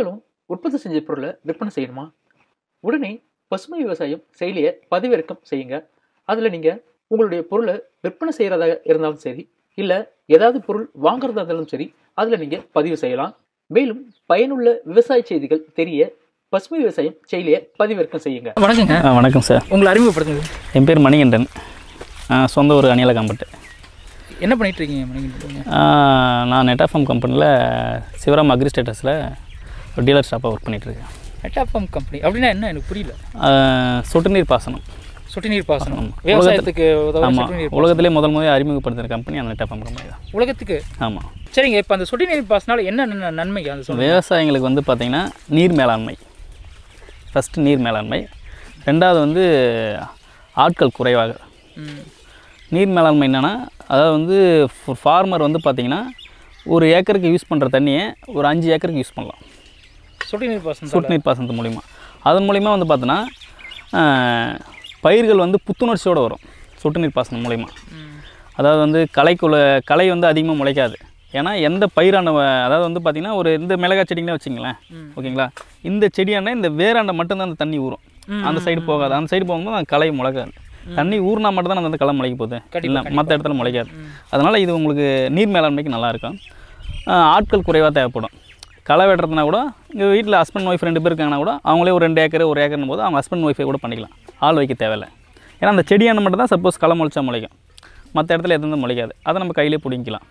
நீங்களும் உற்பத்தி செஞ்ச பொருளை விற்பனை செய்யணுமா உடனே பசுமை விவசாயம் செயலியை பதிவிறக்கம் செய்யுங்க அதில் நீங்கள் உங்களுடைய பொருளை விற்பனை செய்கிறதாக இருந்தாலும் சரி இல்லை ஏதாவது பொருள் வாங்குறதா இருந்தாலும் சரி அதில் நீங்கள் பதிவு செய்யலாம் மேலும் பயனுள்ள விவசாய செய்திகள் தெரிய பசுமை விவசாயம் செயலியை பதிவிறக்கம் செய்யுங்க வணக்கங்க வணக்கம் சார் உங்களை அறிமுகப்படுத்துங்க என் பேர் மணிகண்டன் சொந்த ஒரு அணியல காம்பட்டு என்ன பண்ணிகிட்ருக்கீங்க இருக்கீங்க நான் நெட்டாஃபார்ம் கம்பெனியில் சிவராம் அக்ரி ஸ்டேட்டஸில் டீலர் ஷாப்பாக ஒர்க் பண்ணிகிட்ருக்கேன் ஃபார்ம் கம்பெனி அப்படின்னா என்ன எனக்கு புரியல சொட்டு நீர் பாசனம் சொட்டு நீர் பாசனம் விவசாயத்துக்கு ஆமாம் உலகத்திலே முதல் முறையாக அறிமுகப்படுத்துகிற கம்பெனி அந்த மெட்டாஃபார்ம் கம்பெனி தான் உலகத்துக்கு ஆமாம் சரிங்க இப்போ அந்த சொட்டு நீர் பாசனால் என்னென்ன நன்மை அந்த விவசாயிகளுக்கு வந்து பார்த்திங்கன்னா நீர் மேலாண்மை ஃபஸ்ட்டு நீர் மேலாண்மை ரெண்டாவது வந்து ஆட்கள் குறைவாக நீர் மேலாண்மை என்னென்னா அதாவது வந்து ஃபார்மர் வந்து பார்த்திங்கன்னா ஒரு ஏக்கருக்கு யூஸ் பண்ணுற தண்ணியை ஒரு அஞ்சு ஏக்கருக்கு யூஸ் பண்ணலாம் சொட்டு நீர் பாசனம் சொட்டு நீர் பாசனத்து மூலிமா அதன் மூலிமா வந்து பார்த்தோன்னா பயிர்கள் வந்து புத்துணர்ச்சியோடு வரும் சொட்டு நீர் பாசனம் மூலிமா அதாவது வந்து களைக்குள்ள களை வந்து அதிகமாக முளைக்காது ஏன்னா எந்த பயிரான அதாவது வந்து பார்த்திங்கன்னா ஒரு இந்த மிளகாய் செடிங்களே வச்சுங்களேன் ஓகேங்களா இந்த செடியாண்டா இந்த வேறாண்ட மட்டும்தான் அந்த தண்ணி ஊறும் அந்த சைடு போகாது அந்த சைடு போகும்போது அந்த களை முளைக்காது தண்ணி ஊறினா மட்டும் தான் அந்த களை முளைக்க போகுது இல்லை மற்ற இடத்துல முளைக்காது அதனால் இது உங்களுக்கு நீர் மேலாண்மைக்கு நல்லாயிருக்கும் ஆட்கள் குறைவாக தேவைப்படும் களை வெட்டுறதுனா கூட இங்கே வீட்டில் ஹஸ்பண்ட் ஒய்ஃப் ரெண்டு பேர் இருக்காங்கன்னா கூட அவங்களே ஒரு ரெண்டு ஏக்கர் ஒரு ஏக்கர்னு போது அவங்க ஹஸ்பண்ட் ஒய்ஃபை கூட பண்ணிக்கலாம் ஆள் வைக்க தேவையில்லை ஏன்னா அந்த செடியான மட்டும் தான் சப்போஸ் களை முளைச்சா முளைக்கும் மற்ற இடத்துல எதுவும் முளைக்காது அதை நம்ம கையிலே பிடிங்கிக்கலாம்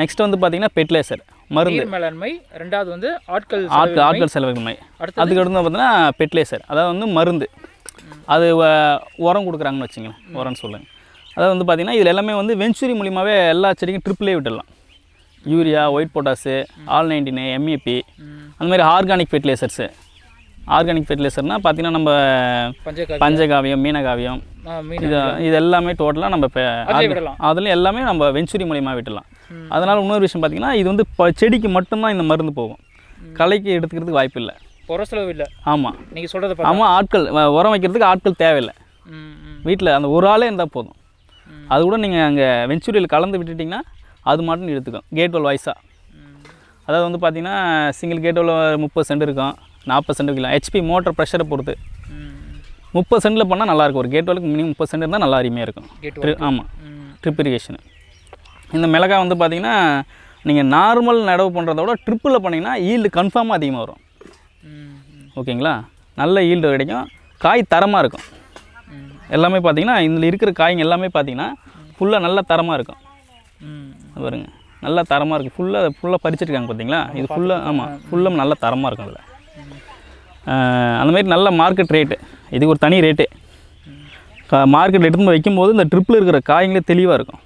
நெக்ஸ்ட் வந்து பார்த்தீங்கன்னா பெட்லேசர் மருந்து மேலாண்மை ரெண்டாவது வந்து ஆட்கள் ஆட்கள் ஆட்கள் செலவின்மை அதுக்கு அடுத்து பார்த்தீங்கன்னா பெட்லேசர் அதாவது வந்து மருந்து அது உரம் கொடுக்குறாங்கன்னு வச்சுங்களேன் உரம்னு சொல்லுங்கள் அதாவது வந்து பார்த்திங்கன்னா இதில் எல்லாமே வந்து வெஞ்சுரி மூலியமாகவே எல்லா செடிக்கும் ட்ரிப்பிளே விட்டுடலாம் urea white potash all nineteen MEP அந்த மாதிரி ஆர்கானிக் ஃபெர்டிலைசர்ஸு ஆர்கானிக் ஃபெர்டிலைசர்னால் பார்த்தீங்கன்னா நம்ம பஞ்சகாவியம் மீனகாவியம் இது இது எல்லாமே டோட்டலாக நம்ம இப்போ அதில் எல்லாமே நம்ம வெஞ்சுரி மூலியமாக விட்டுலாம் அதனால் இன்னொரு விஷயம் பார்த்திங்கன்னா இது வந்து இப்போ செடிக்கு மட்டும்தான் இந்த மருந்து போகும் கலைக்கு எடுத்துக்கிறதுக்கு வாய்ப்பு இல்லை இல்லை ஆமாம் நீங்கள் சொல்கிறது ஆமாம் ஆட்கள் உரம் வைக்கிறதுக்கு ஆட்கள் தேவையில்லை வீட்டில் அந்த ஒரு ஆளே இருந்தால் போதும் அது கூட நீங்கள் அங்கே வெஞ்சுரியில் கலந்து விட்டுட்டிங்கன்னா அது மட்டும் எடுத்துக்கும் கேட் வால் வாய்ஸாக அதாவது வந்து பார்த்திங்கன்னா சிங்கிள் கேட் வால் முப்பது சென்ட் இருக்கும் நாற்பது சென்ட் இருக்கலாம் ஹெச்பி மோட்டர் ப்ரெஷரை பொறுத்து முப்பது சென்டில் பண்ணால் நல்லாயிருக்கும் ஒரு கேட் வாலுக்கு மினிமம் முப்பது சென்ட் இருந்தால் நல்லா அருமையாக இருக்கும் ஆமாம் ட்ரிப் இரிகேஷனு இந்த மிளகாய் வந்து பார்த்திங்கன்னா நீங்கள் நார்மல் நடவு பண்ணுறத விட ட்ரிப்பில் பண்ணிங்கன்னா ஈல்டு கன்ஃபார்மாக அதிகமாக வரும் ஓகேங்களா நல்ல ஈல்டு கிடைக்கும் காய் தரமாக இருக்கும் எல்லாமே பார்த்திங்கன்னா இதில் இருக்கிற காய்ங்க எல்லாமே பார்த்திங்கன்னா ஃபுல்லாக நல்ல தரமாக இருக்கும் பாருங்க நல்லா தரமாக இருக்குது ஃபுல்லாக ஃபுல்லாக பறிச்சிருக்காங்க பார்த்தீங்களா இது ஃபுல்லாக ஆமாம் ஃபுல்லாக நல்லா தரமாக இருக்கும் அதில் அந்த மாதிரி நல்ல மார்க்கெட் ரேட்டு இதுக்கு ஒரு தனி ரேட்டு மார்க்கெட் எடுத்து வைக்கும்போது இந்த ட்ரிப்பில் இருக்கிற காய்ங்களே தெளிவாக இருக்கும்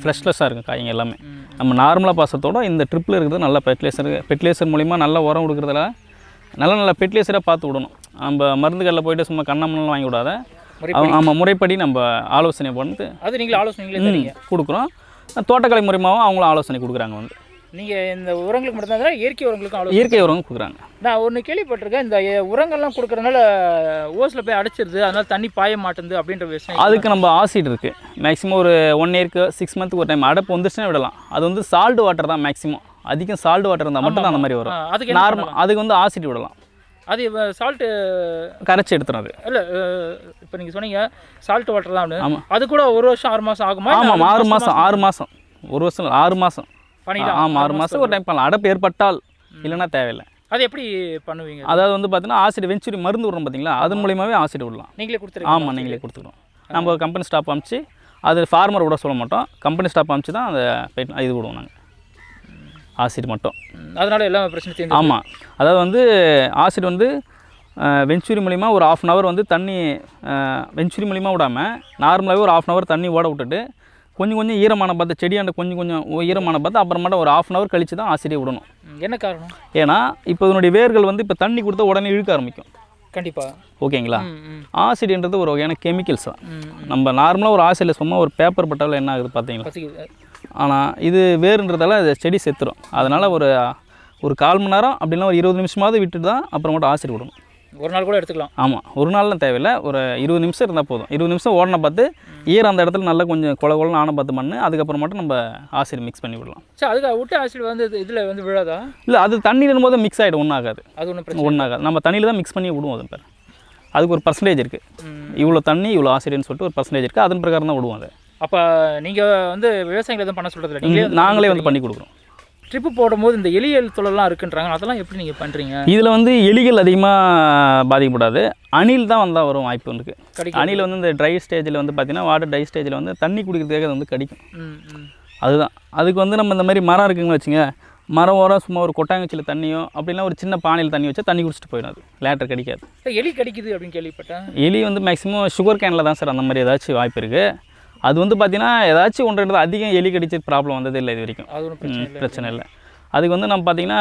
ஃப்ரெஷ்லெஸ்ஸாக இருக்கும் காய்ங்க எல்லாமே நம்ம நார்மலாக பாசத்தோட இந்த ட்ரிப்பில் இருக்கிறது நல்லா ஃபெர்டிலைசர் ஃபெர்டிலைசர் மூலிமா நல்ல உரம் கொடுக்குறதுல நல்ல நல்ல ஃபெர்டிலைசராக பார்த்து விடணும் நம்ம மருந்து கடையில் போய்ட்டு சும்மா கண்ணாமலாம் வாங்கி விடாத ஆமாம் முறைப்படி நம்ம ஆலோசனை பண்ணிட்டு அது நீங்கள் ஆலோசனை கொடுக்குறோம் தோட்டக்கலை மூலியமாகவும் அவங்களும் ஆலோசனை கொடுக்குறாங்க வந்து நீங்கள் இந்த உரங்களுக்கு மட்டும்தான் இயற்கை உரங்களுக்கும் இயற்கை உரங்கள் கொடுக்குறாங்க நான் ஒன்று கேள்விப்பட்டிருக்கேன் இந்த உரங்கள்லாம் கொடுக்குறதுனால ஓஸில் போய் அடைச்சிருது அதனால் தண்ணி பாய மாட்டேது அப்படின்ற விஷயம் அதுக்கு நம்ம ஆசிட் இருக்குது மேக்ஸிமம் ஒரு ஒன் இயர்க்கு சிக்ஸ் மந்த்துக்கு ஒரு டைம் அடைப்பு வந்துச்சுன்னா விடலாம் அது வந்து சால்ட் வாட்டர் தான் மேக்ஸிமம் அதிகம் சால்ட் வாட்டர் இருந்தால் மட்டும் தான் அந்த மாதிரி வரும் அதுக்கு நார்மல் அதுக்கு வந்து ஆசிட் விடலாம் அது சால்ட்டு கரைச்சி எடுத்துறது இல்லை இப்போ நீங்கள் சொன்னீங்க சால்ட் வாட்டர் தான் ஆமாம் அது கூட ஒரு வருஷம் ஆறு மாதம் ஆகுமா ஆமாம் ஆறு மாதம் ஆறு மாதம் ஒரு வருஷம் ஆறு மாதம் பண்ணிக்கலாம் ஆமாம் ஆறு மாதம் ஒரு டைம் பண்ணலாம் அடப்பு ஏற்பட்டால் இல்லைன்னா தேவையில்லை அது எப்படி பண்ணுவீங்க அதாவது வந்து பார்த்தீங்கன்னா ஆசிட் வெஞ்சுரி மருந்து விடுறோம் பார்த்தீங்களா அது மூலியமாகவே ஆசிட் விடலாம் நீங்களே கொடுத்துருங்க ஆமாம் நீங்களே கொடுத்துருவோம் நம்ம கம்பெனி ஸ்டாப் அமிச்சு அது ஃபார்மர் விட சொல்ல மாட்டோம் கம்பெனி ஸ்டாப் அமிச்சு தான் அதை இது விடுவோம் நாங்கள் ஆசிட் மட்டும் அதனால் பிரச்சனை தெரியும் ஆமாம் அதாவது வந்து ஆசிட் வந்து வெஞ்சுரி மூலிமா ஒரு ஆஃப் அன் ஹவர் வந்து தண்ணி வெஞ்சுரி மூலிமா விடாமல் நார்மலாகவே ஒரு ஆஃப் அன் ஹவர் தண்ணி ஓட விட்டுட்டு கொஞ்சம் கொஞ்சம் ஈரமான பார்த்து செடியாண்ட கொஞ்சம் கொஞ்சம் ஈரமான பார்த்து அப்புறமாட்ட ஒரு ஆஃப் அன் ஹவர் கழித்து தான் ஆசிரியை விடணும் என்ன காரணம் ஏன்னா இப்போ இதனுடைய வேர்கள் வந்து இப்போ தண்ணி கொடுத்தா உடனே இழுக்க ஆரம்பிக்கும் கண்டிப்பாக ஓகேங்களா ஆசிட்ன்றது ஒரு வகையான கெமிக்கல்ஸ் தான் நம்ம நார்மலாக ஒரு ஆசிரியில் சும்மா ஒரு பேப்பர் பட்டாவில் என்ன ஆகுது பார்த்தீங்களா ஆனால் இது வேறுன்றதால அது செடி செத்துடும் அதனால் ஒரு ஒரு கால் மணி நேரம் அப்படின்னா ஒரு இருபது நிமிஷமாவது விட்டுட்டு தான் அப்புறம் மட்டும் ஆசிரியர் விடணும் ஒரு நாள் கூட எடுத்துக்கலாம் ஆமாம் ஒரு நாள்லாம் தேவையில்லை ஒரு இருபது நிமிஷம் இருந்தால் போதும் இருபது நிமிஷம் ஓடின பார்த்து ஈர அந்த இடத்துல நல்லா கொஞ்சம் குல குழந்தை ஆன பார்த்து பண்ணு அதுக்கப்புறம் மட்டும் நம்ம ஆசிரியர் மிக்ஸ் பண்ணி விடலாம் சரி அதுக்கு விட்டு ஆசிரியர் வந்து இதில் வந்து விழாதா இல்லை அது தண்ணியில் போது மிக்ஸ் ஆகிடும் ஒன்றாகாது அது ஒன்றும் ஒன்றாகாது நம்ம தண்ணியில் தான் மிக்ஸ் பண்ணி விடுவோம் அது பேர் அதுக்கு ஒரு பர்சன்டேஜ் இருக்குது இவ்வளோ தண்ணி இவ்வளோ ஆசிரியர்னு சொல்லிட்டு ஒரு பர்சன்டேஜ் இருக்குது அதன் பிரகாரம் தான் விடுவோம் அதை அப்போ நீங்கள் வந்து விவசாயிகள் எதுவும் பண்ண சொல்கிறது இல்லை நாங்களே வந்து பண்ணி கொடுக்குறோம் ட்ரிப்பு போடும்போது இந்த எலிகள் தொழிலெலாம் இருக்குன்றாங்க அதெல்லாம் எப்படி நீங்கள் பண்ணுறீங்க இதில் வந்து எலிகள் அதிகமாக பாதிக்கப்படாது அணில் தான் வந்தால் வரும் வாய்ப்பு இருக்குது அணில் வந்து இந்த ட்ரை ஸ்டேஜில் வந்து பார்த்திங்கன்னா வாட்டர் ட்ரை ஸ்டேஜில் வந்து தண்ணி குடிக்கிறதுக்காக அது வந்து கிடைக்கும் அதுதான் அதுக்கு வந்து நம்ம இந்த மாதிரி மரம் இருக்குங்கன்னு வச்சுங்க மரம் ஓரம் சும்மா ஒரு கொட்டாங்கச்சியில் தண்ணியோ அப்படின்னா ஒரு சின்ன பானையில் தண்ணி வச்சா தண்ணி குடிச்சிட்டு போயிடும் அது லேட்டர் கிடைக்காது எலி கிடைக்குது அப்படின்னு கேள்விப்பட்டேன் எலி வந்து மேக்ஸிமம் சுகர் கேனில் தான் சார் அந்த மாதிரி ஏதாச்சும் வாய்ப்பு இருக்குது அது வந்து பார்த்தீங்கன்னா ஏதாச்சும் ஒன்று ரெண்டு அதிகம் எலி கடிச்ச ப்ராப்ளம் வந்தது இல்லை இது வரைக்கும் அது ஒன்றும் பிரச்சனை இல்லை அதுக்கு வந்து நம்ம பார்த்தீங்கன்னா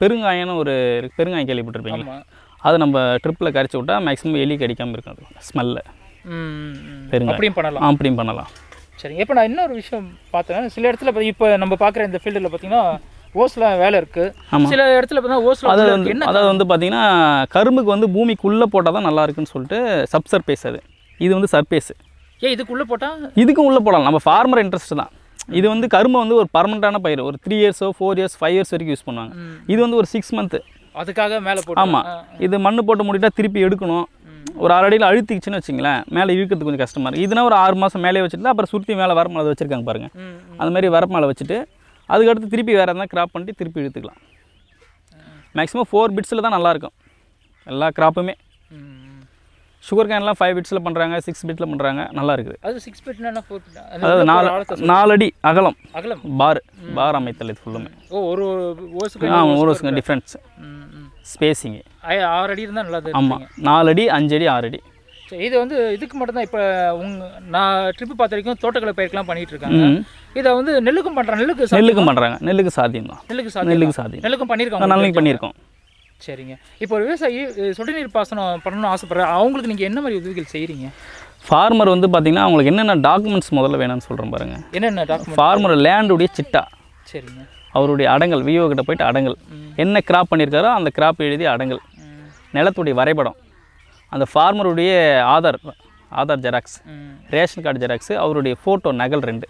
பெருங்காயம்னு ஒரு பெருங்காயம் கேள்விப்பட்டிருப்பீங்க அது நம்ம ட்ரிப்பில் கரைச்சி விட்டால் மேக்ஸிமம் எலி கடிக்காமல் இருக்கும் அது ஸ்மெல்லு பெருங்காயம் அப்படியும் பண்ணலாம் அப்படியும் பண்ணலாம் சரி இப்போ நான் இன்னொரு விஷயம் பார்த்தேன் சில இடத்துல இப்போ நம்ம பார்க்குற இந்த ஃபீல்டில் பார்த்தீங்கன்னா ஓஸ்ல வேலை இருக்கு சில இடத்துல பார்த்தீங்கன்னா ஓஸ்ல அது வந்து அதாவது வந்து பார்த்தீங்கன்னா கரும்புக்கு வந்து பூமிக்குள்ளே போட்டால் தான் நல்லா இருக்குன்னு சொல்லிட்டு சப்சர்பேஸ் அது இது வந்து சர்பேஸு ஏ இதுக்குள்ளே போட்டால் இதுக்கும் உள்ளே போடலாம் நம்ம ஃபார்மர் இன்ட்ரெஸ்ட் தான் இது வந்து கரும்பு வந்து ஒரு பர்மனண்ட்டான பயிர் ஒரு த்ரீ இயர்ஸோ ஃபோர் இயர்ஸ் ஃபைவ் இயர்ஸ் வரைக்கும் யூஸ் பண்ணுவாங்க இது வந்து ஒரு சிக்ஸ் மந்த்து அதுக்காக மேலே போட்டு ஆமாம் இது மண் போட்டு முடிவிட்டா திருப்பி எடுக்கணும் ஒரு ஆறு அடியில் அழுத்திக்கிச்சுன்னு வச்சிங்களேன் மேலே இழுக்கிறது கொஞ்சம் கஷ்டமாக இருக்குது இதுனா ஒரு ஆறு மாதம் மேலே வச்சுட்டு அப்புறம் சுற்றி மேலே வரமலை வச்சுருக்காங்க பாருங்கள் அந்த மாதிரி வரமலை வச்சுட்டு அதுக்கடுத்து திருப்பி வேறு எதனா கிராப் பண்ணிட்டு திருப்பி இழுத்துக்கலாம் மேக்ஸிமம் ஃபோர் பிட்ஸில் தான் நல்லாயிருக்கும் எல்லா கிராப்புமே சுகர் கேன்லாம் ஃபைவ் பிட்ஸில் பண்ணுறாங்க சிக்ஸ் பிட்டில் பண்ணுறாங்க நல்லா இருக்குது அது சிக்ஸ் பிட்னா ஃபோர் பிட் அதாவது நாலு நாலடி அகலம் அகலம் பார் பார் அமைத்தல் இது ஃபுல்லுமே ஓ ஒரு ஓசுக்கு ஆ ஒரு ஓசுக்கு டிஃப்ரென்ஸ் ஸ்பேஸிங்கு ஆறு அடி இருந்தால் நல்லா ஆமாம் நாலு அடி அஞ்சு அடி ஆறு அடி இது வந்து இதுக்கு மட்டும்தான் இப்போ உங் நான் ட்ரிப்பு பார்த்த வரைக்கும் தோட்டக்கலை பயிர்க்கெலாம் பண்ணிகிட்டு இருக்காங்க இதை வந்து நெல்லுக்கும் பண்ணுறாங்க நெல்லுக்கு நெல்லுக்கும் பண்ணுறாங்க நெல்லுக்கு சாத்தியம் தான் நெல்லுக்கு சாத்தியம் நெல்லுக்கு சாத்தியம் நெல்லுக்கும் பண்ணியிருக்கோம் நல்லா பண்ணியிருக்கோம் சரிங்க இப்போ ஒரு விவசாயி சொட்டு நீர் பாசனம் பண்ணணும்னு ஆசைப்பட்றேன் அவங்களுக்கு நீங்கள் என்ன மாதிரி உதவிகள் செய்கிறீங்க ஃபார்மர் வந்து பார்த்திங்கன்னா அவங்களுக்கு என்னென்ன டாக்குமெண்ட்ஸ் முதல்ல வேணும்னு சொல்கிறேன் பாருங்கள் என்னென்ன டாக்குமெண்ட் ஃபார்மர் லேண்டுடைய சிட்டா சரிங்க அவருடைய அடங்கல் விஓ கிட்ட போயிட்டு அடங்கல் என்ன கிராப் பண்ணியிருக்காரோ அந்த கிராப் எழுதி அடங்கல் நிலத்துடைய வரைபடம் அந்த ஃபார்மருடைய Aadhaar Aadhaar xerox ration card xerox அவருடைய ஃபோட்டோ நகல் ரெண்டு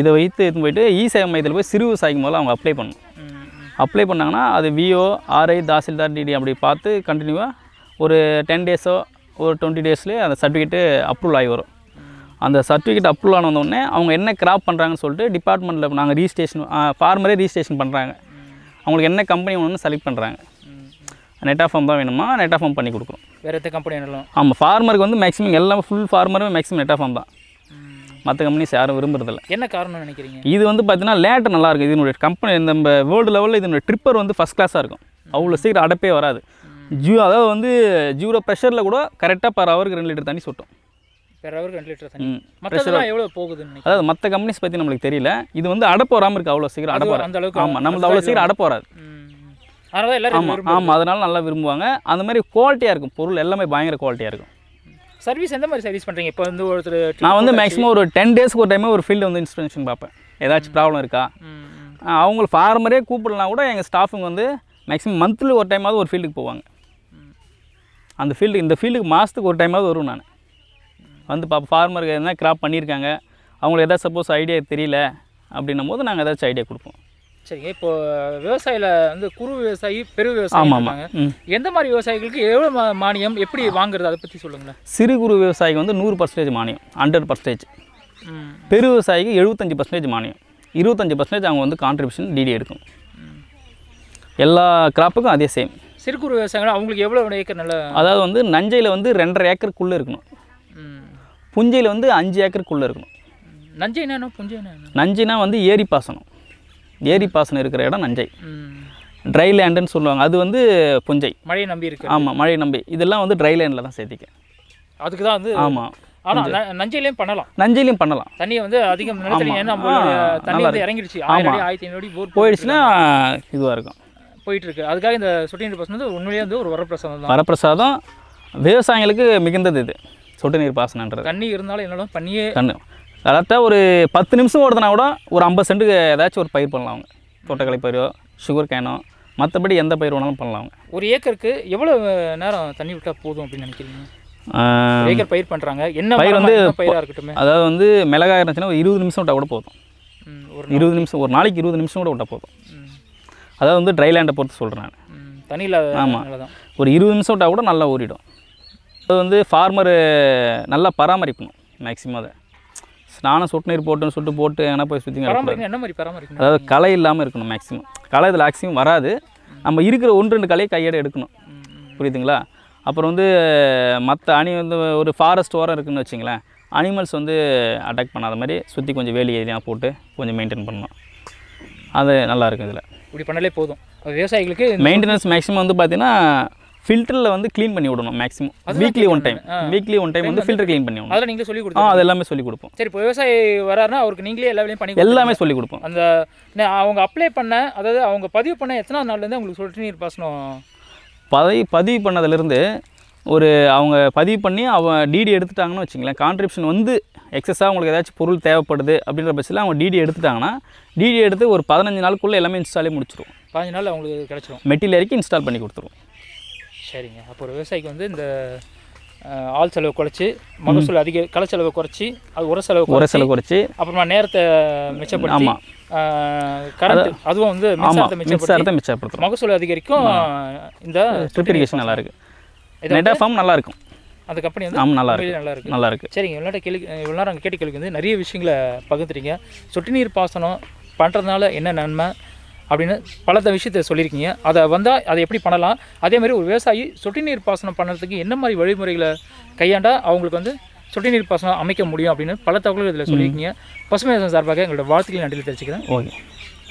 இதை வைத்து இது போயிட்டு இ சேவை மையத்தில் போய் சிறு விவசாயிக்கும் முதல்ல அவங்க அப்ளை பண்ணணும் அப்ளை பண்ணாங்கன்னா அது விஓ ஆர்ஐ தாசில்தார் டிடி அப்படி பார்த்து கண்டினியூவாக ஒரு டென் டேஸோ ஒரு டுவெண்ட்டி டேஸ்லேயே அந்த சர்டிஃபிகேட்டு அப்ரூவல் ஆகி வரும் அந்த சர்டிஃபிகேட் அப்ரூவல் ஆனவுடனே அவங்க என்ன கிராப் பண்ணுறாங்கன்னு சொல்லிட்டு டிபார்ட்மெண்ட்டில் நாங்கள் ரிஜிஸ்ட்ரேஷன் ஃபார்மரே ரிஜிஸ்ட்ரேஷன் பண்ணுறாங்க அவங்களுக்கு என்ன கம்பெனி ஒன்று செலக்ட் பண்ணுறாங்க ஆஃப் ஃபார்ம் தான் வேணுமா ஆஃப் ஃபார்ம் பண்ணி கொடுக்குறோம் வேறு எந்த கம்பெனி வேணும் ஆமாம் ஃபார்மருக்கு வந்து மேக்ஸிமம் எல்லாமே ஃபுல் ஃபார்மருமே மேக்ஸிமம் நெட்டா ஃபார்ம் தான் மற்ற கம்பெனிஸ் யாரும் விரும்புறதில்ல என்ன காரணம் நினைக்கிறீங்க இது வந்து பார்த்தீங்கன்னா லேட்டர் நல்லா இருக்கும் இதனுடைய கம்பெனி நம்ம வேர்ல்டு லெவலில் இதனுடைய ட்ரிப்பர் வந்து ஃபஸ்ட் கிளாஸாக இருக்கும் அவ்வளோ சீக்கிரம் அடப்பே வராது ஜூ அதாவது வந்து ஜூரோ ப்ரெஷரில் கூட கரெக்டாக பர் ஹவருக்கு ரெண்டு லிட்டர் தண்ணி சுட்டும் போகுது அதாவது மற்ற கம்பெனிஸ் பற்றி நம்மளுக்கு தெரியல இது வந்து அடப்பு வராமல் இருக்குது அவ்வளோ சீக்கிரம் அடப்பு வராது ஆமாம் நம்மளுக்கு அவ்வளோ சீக்கிரம் அடப்பு வராது ஆமாம் அதனால நல்லா விரும்புவாங்க அந்த மாதிரி குவாலிட்டியாக இருக்கும் பொருள் எல்லாமே பயங்கர குவாலிட்டியாக இருக்கும் சர்வீஸ் எந்த மாதிரி சர்வீஸ் பண்ணுறீங்க இப்போ வந்து ஒருத்தர் நான் வந்து மேக்ஸிமம் ஒரு டென் டேஸ்க்கு ஒரு டைமே ஒரு ஃபீல்டு வந்து இன்ஸ்பெக்ஷன் பார்ப்பேன் ஏதாச்சும் ப்ராப்ளம் இருக்கா அவங்க ஃபார்மரே கூப்பிடலாம் கூட எங்கள் ஸ்டாஃபுங்க வந்து மேக்ஸிமம் மந்த்லி ஒரு டைமாவது ஒரு ஃபீல்டுக்கு போவாங்க அந்த ஃபீல்டு இந்த ஃபீல்டுக்கு மாதத்துக்கு ஒரு டைமாவது வருவேன் நான் வந்து பாப்பா ஃபார்மருக்கு எதனா கிராப் பண்ணியிருக்காங்க அவங்களுக்கு எதாவது சப்போஸ் ஐடியா தெரியல அப்படின்னும் போது நாங்கள் ஏதாச்சும் ஐடியா கொடுப்போம் சரிங்க இப்போ விவசாயில வந்து குறு விவசாயி பெரு விவசாயி எந்த மாதிரி விவசாயிகளுக்கு எவ்வளோ மானியம் எப்படி வாங்குறது அதை பற்றி சொல்லுங்களேன் சிறு குறு விவசாயிக்கு வந்து நூறு பர்சன்டேஜ் மானியம் ஹண்ட்ரட் பர்சன்டேஜ் பெரு விவசாயிக்கு எழுபத்தஞ்சு பர்சன்டேஜ் மானியம் இருபத்தஞ்சு பர்சன்டேஜ் அவங்க வந்து கான்ட்ரிபியூஷன் டிடி எடுக்கும் எல்லா கிராப்புக்கும் அதே சேம் சிறு குறு விவசாயிகள் அவங்களுக்கு எவ்வளோ ஏக்கர் நல்ல அதாவது வந்து நஞ்சையில் வந்து ரெண்டரை ஏக்கருக்குள்ளே இருக்கணும் புஞ்சையில் வந்து அஞ்சு ஏக்கருக்குள்ளே இருக்கணும் நஞ்சைனா நஞ்சைனா வந்து ஏரி பாசனம் ஏரி பாசனம் இருக்கிற இடம் நஞ்சை ட்ரை லேண்டுன்னு சொல்லுவாங்க அது வந்து புஞ்சை மழையை நம்பி இருக்கு ஆமாம் மழை நம்பி இதெல்லாம் வந்து ட்ரை லேண்டில் தான் சேர்த்திக்க அதுக்கு தான் வந்து ஆமாம் ஆனால் நஞ்சையிலையும் பண்ணலாம் நஞ்சையிலையும் பண்ணலாம் தண்ணியை வந்து அதிகம் தண்ணி வந்து இறங்கிடுச்சு ஆயிரம் ஆயிரத்தி ஐநூறு போர் போயிடுச்சுன்னா இதுவாக இருக்கும் போயிட்டு இருக்கு அதுக்காக இந்த சொட்டு நீர் பாசனம் வந்து உண்மையிலேயே வந்து ஒரு வரப்பிரசாதம் தான் வரப்பிரசாதம் விவசாயிகளுக்கு மிகுந்தது இது சொட்டு நீர் பாசனன்றது தண்ணி இருந்தாலும் என்னாலும் பண்ணியே அதாவது ஒரு பத்து நிமிஷம் ஓடுதுனா கூட ஒரு ஐம்பது சென்ட்டுக்கு ஏதாச்சும் ஒரு பயிர் பண்ணலாம் அவங்க தோட்டக்கலை பயிரோ சுகர் கேனோ மற்றபடி எந்த பயிர் வேணாலும் பண்ணலாம் அவங்க ஒரு ஏக்கருக்கு எவ்வளோ நேரம் தண்ணி விட்டால் போதும் அப்படின்னு நினைக்கிறீங்க ஏக்கர் பயிர் பண்ணுறாங்க என்ன பயிர் வந்து பயிராக இருக்கட்டும் அதாவது வந்து மிளகாய் இருந்துச்சுன்னா ஒரு இருபது நிமிஷம் விட்டால் கூட போதும் ஒரு இருபது நிமிஷம் ஒரு நாளைக்கு இருபது நிமிஷம் கூட விட்டால் போதும் அதாவது வந்து ட்ரை லேண்டை பொறுத்து சொல்கிறேன் நான் தண்ணியில் ஆமாம் ஒரு இருபது நிமிஷம் விட்டால் கூட நல்லா ஓடிடும் அது வந்து ஃபார்மரு நல்லா பராமரிக்கணும் மேக்ஸிமம் அதை நானும் சொட்டு நீர் போட்டுன்னு சொல்லிட்டு போட்டு போய் சுற்றி என்ன மாதிரி பராமரிக்கும் அதாவது களை இல்லாமல் இருக்கணும் மேக்ஸிமம் களை இதில் மேக்ஸிமம் வராது நம்ம இருக்கிற ஒன்று ரெண்டு கலையை கையோட எடுக்கணும் புரியுதுங்களா அப்புறம் வந்து மற்ற அணி வந்து ஒரு ஃபாரஸ்ட் ஓரம் இருக்குதுன்னு வச்சிங்களேன் அனிமல்ஸ் வந்து அட்டாக் பண்ணாத மாதிரி சுற்றி கொஞ்சம் வேலி ஏரியாக போட்டு கொஞ்சம் மெயின்டைன் பண்ணணும் அது நல்லாயிருக்கும் இதில் இப்படி பண்ணாலே போதும் விவசாயிகளுக்கு மெயின்டெனன்ஸ் மேக்ஸிமம் வந்து பார்த்திங்கன்னா ஃபில்டரில் வந்து க்ளீன் பண்ணி விடணும் maximum weekly one time weekly one time வந்து ஃபில்டர் க்ளீன் பண்ணி விடணும் அதெல்லாம் நீங்களே சொல்லி கொடுப்போம் அது எல்லாமே சொல்லி கொடுப்போம் சரி இப்போ விவசாயி வராருன்னா அவருக்கு நீங்களே எல்லா வேலையும் பண்ணி எல்லாமே சொல்லி கொடுப்போம் அந்த அவங்க அப்ளை பண்ண அதாவது அவங்க பதிவு பண்ண எத்தனாவது நாள்லேருந்து உங்களுக்கு சொல்லிட்டு நீர் பாசனம் பதவி பதிவு பண்ணதுலேருந்து ஒரு அவங்க பதிவு பண்ணி அவங்க டிடி எடுத்துட்டாங்கன்னு வச்சுங்களேன் கான்ட்ரிபியூஷன் வந்து எக்ஸஸாக அவங்களுக்கு ஏதாச்சும் பொருள் தேவைப்படுது அப்படின்ற பட்சத்தில் அவங்க டிடி எடுத்துட்டாங்கன்னா டிடி எடுத்து ஒரு பதினஞ்சு நாளுக்குள்ளே எல்லாமே இன்ஸ்டாலே முடிச்சிடும் பதினஞ்சு நாள் அவங்களுக்கு கிடச்சிரும் மெட்டீரியல் இன்ஸ்டால் பண்ணி கொடுத்துருவோம் சரிங்க அப்போ ஒரு விவசாயிக்கு வந்து இந்த ஆள் செலவு குறைச்சி மகசூல் அதிக களை செலவு குறைச்சி அது உர செலவு உர செலவு குறைச்சி அப்புறமா நேரத்தை மிச்சப்படுத்தி ஆமாம் கரண்ட் அதுவும் வந்து மின்சாரத்தை மிச்சப்படுத்தும் மகசூல் அதிகரிக்கும் இந்த ட்ரிப் இரிகேஷன் நல்லா இருக்கு நெட்டா ஃபார்ம் நல்லா இருக்கும் அந்த வந்து ஆமாம் நல்லா இருக்கு நல்லா இருக்கு நல்லா இருக்கு சரிங்க இவ்வளோ கேள்வி இவ்வளோ நேரம் கேட்ட கேள்விக்கு வந்து நிறைய விஷயங்களை பகிர்ந்துறீங்க சொட்டு நீர் பாசனம் பண்ணுறதுனால என்ன நன்மை அப்படின்னு பல விஷயத்தை சொல்லியிருக்கீங்க அதை வந்தால் அதை எப்படி பண்ணலாம் அதேமாதிரி ஒரு விவசாயி சொட்டு நீர் பாசனம் பண்ணுறதுக்கு என்ன மாதிரி வழிமுறைகளை கையாண்டால் அவங்களுக்கு வந்து சொட்டு நீர் பாசனம் அமைக்க முடியும் அப்படின்னு பல தகவல்கள் இதில் சொல்லியிருக்கீங்க பசுமை சார்பாக எங்களோட வாழ்த்துக்களை நன்றியில் தெரிவிச்சுக்கிறேன் ஓகே